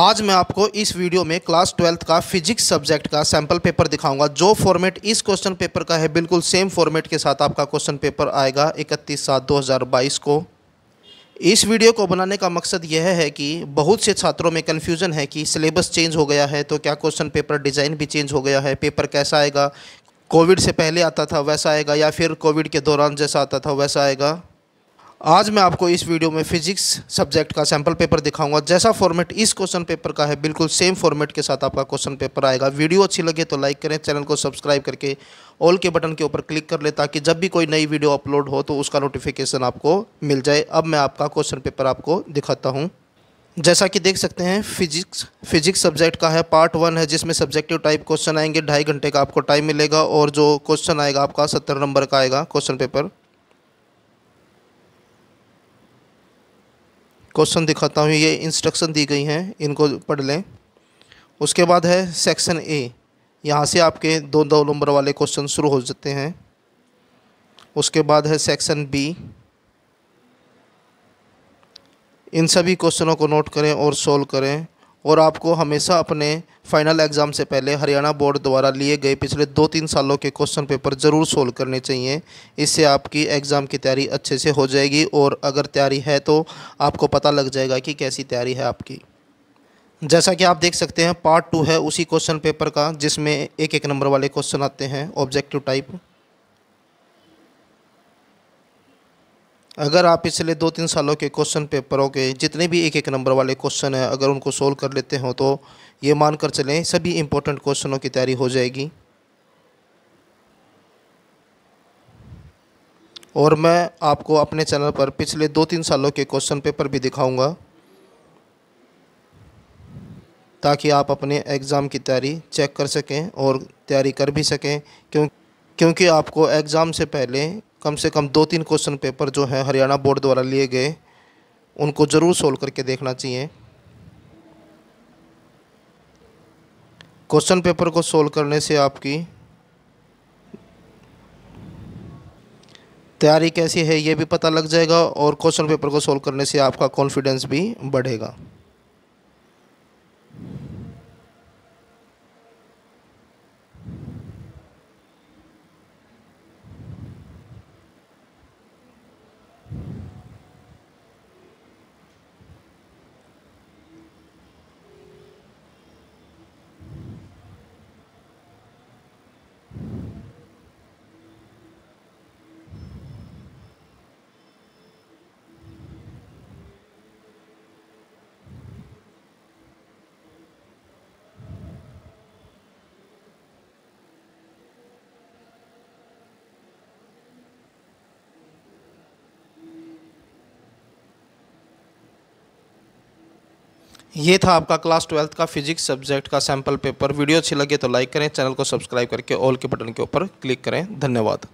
आज मैं आपको इस वीडियो में क्लास ट्वेल्थ का फिजिक्स सब्जेक्ट का सैंपल पेपर दिखाऊंगा जो फॉर्मेट इस क्वेश्चन पेपर का है बिल्कुल सेम फॉर्मेट के साथ आपका क्वेश्चन पेपर आएगा 31 सात 2022 को इस वीडियो को बनाने का मकसद यह है कि बहुत से छात्रों में कन्फ्यूज़न है कि सिलेबस चेंज हो गया है तो क्या क्वेश्चन पेपर डिज़ाइन भी चेंज हो गया है पेपर कैसा आएगा कोविड से पहले आता था वैसा आएगा या फिर कोविड के दौरान जैसा आता था वैसा आएगा आज मैं आपको इस वीडियो में फिजिक्स सब्जेक्ट का सैम्पल पेपर दिखाऊंगा जैसा फॉर्मेट इस क्वेश्चन पेपर का है बिल्कुल सेम फॉर्मेट के साथ आपका क्वेश्चन पेपर आएगा वीडियो अच्छी लगे तो लाइक करें चैनल को सब्सक्राइब करके ऑल के बटन के ऊपर क्लिक कर ले ताकि जब भी कोई नई वीडियो अपलोड हो तो उसका नोटिफिकेशन आपको मिल जाए अब मैं आपका क्वेश्चन पेपर आपको दिखाता हूँ जैसा कि देख सकते हैं फिजिक्स फिजिक्स सब्जेक्ट का है पार्ट वन है जिसमें सब्जेक्टिव टाइप क्वेश्चन आएंगे ढाई घंटे का आपको टाइम मिलेगा और जो क्वेश्चन आएगा आपका सत्तर नंबर का आएगा क्वेश्चन पेपर क्वेश्चन दिखाता हूँ ये इंस्ट्रक्शन दी गई हैं इनको पढ़ लें उसके बाद है सेक्शन ए यहाँ से आपके दो दो नंबर वाले क्वेश्चन शुरू हो जाते हैं उसके बाद है सेक्शन बी इन सभी क्वेश्चनों को नोट करें और सोल्व करें और आपको हमेशा अपने फाइनल एग्ज़ाम से पहले हरियाणा बोर्ड द्वारा लिए गए पिछले दो तीन सालों के क्वेश्चन पेपर ज़रूर सोल्व करने चाहिए इससे आपकी एग्ज़ाम की तैयारी अच्छे से हो जाएगी और अगर तैयारी है तो आपको पता लग जाएगा कि कैसी तैयारी है आपकी जैसा कि आप देख सकते हैं पार्ट टू है उसी क्वेश्चन पेपर का जिसमें एक एक नंबर वाले क्वेश्चन आते हैं ऑब्जेक्टिव टाइप अगर आप पिछले दो तीन सालों के क्वेश्चन पेपरों के जितने भी एक एक नंबर वाले क्वेश्चन हैं अगर उनको सोल्व कर लेते हो तो ये मान कर चलें सभी इम्पोर्टेंट क्वेश्चनों की तैयारी हो जाएगी और मैं आपको अपने चैनल पर पिछले दो तीन सालों के क्वेश्चन पेपर भी दिखाऊंगा ताकि आप अपने एग्ज़ाम की तैयारी चेक कर सकें और तैयारी कर भी सकें क्यों क्योंकि आपको एग्ज़ाम से पहले कम से कम दो तीन क्वेश्चन पेपर जो है हरियाणा बोर्ड द्वारा लिए गए उनको ज़रूर सोल्व करके देखना चाहिए क्वेश्चन पेपर को सोल्व करने से आपकी तैयारी कैसी है ये भी पता लग जाएगा और क्वेश्चन पेपर को सोल्व करने से आपका कॉन्फिडेंस भी बढ़ेगा ये था आपका क्लास ट्वेल्थ का फिजिक्स सब्जेक्ट का सैम्पल पेपर वीडियो अच्छी लगे तो लाइक करें चैनल को सब्सक्राइब करके ऑल के बटन के ऊपर क्लिक करें धन्यवाद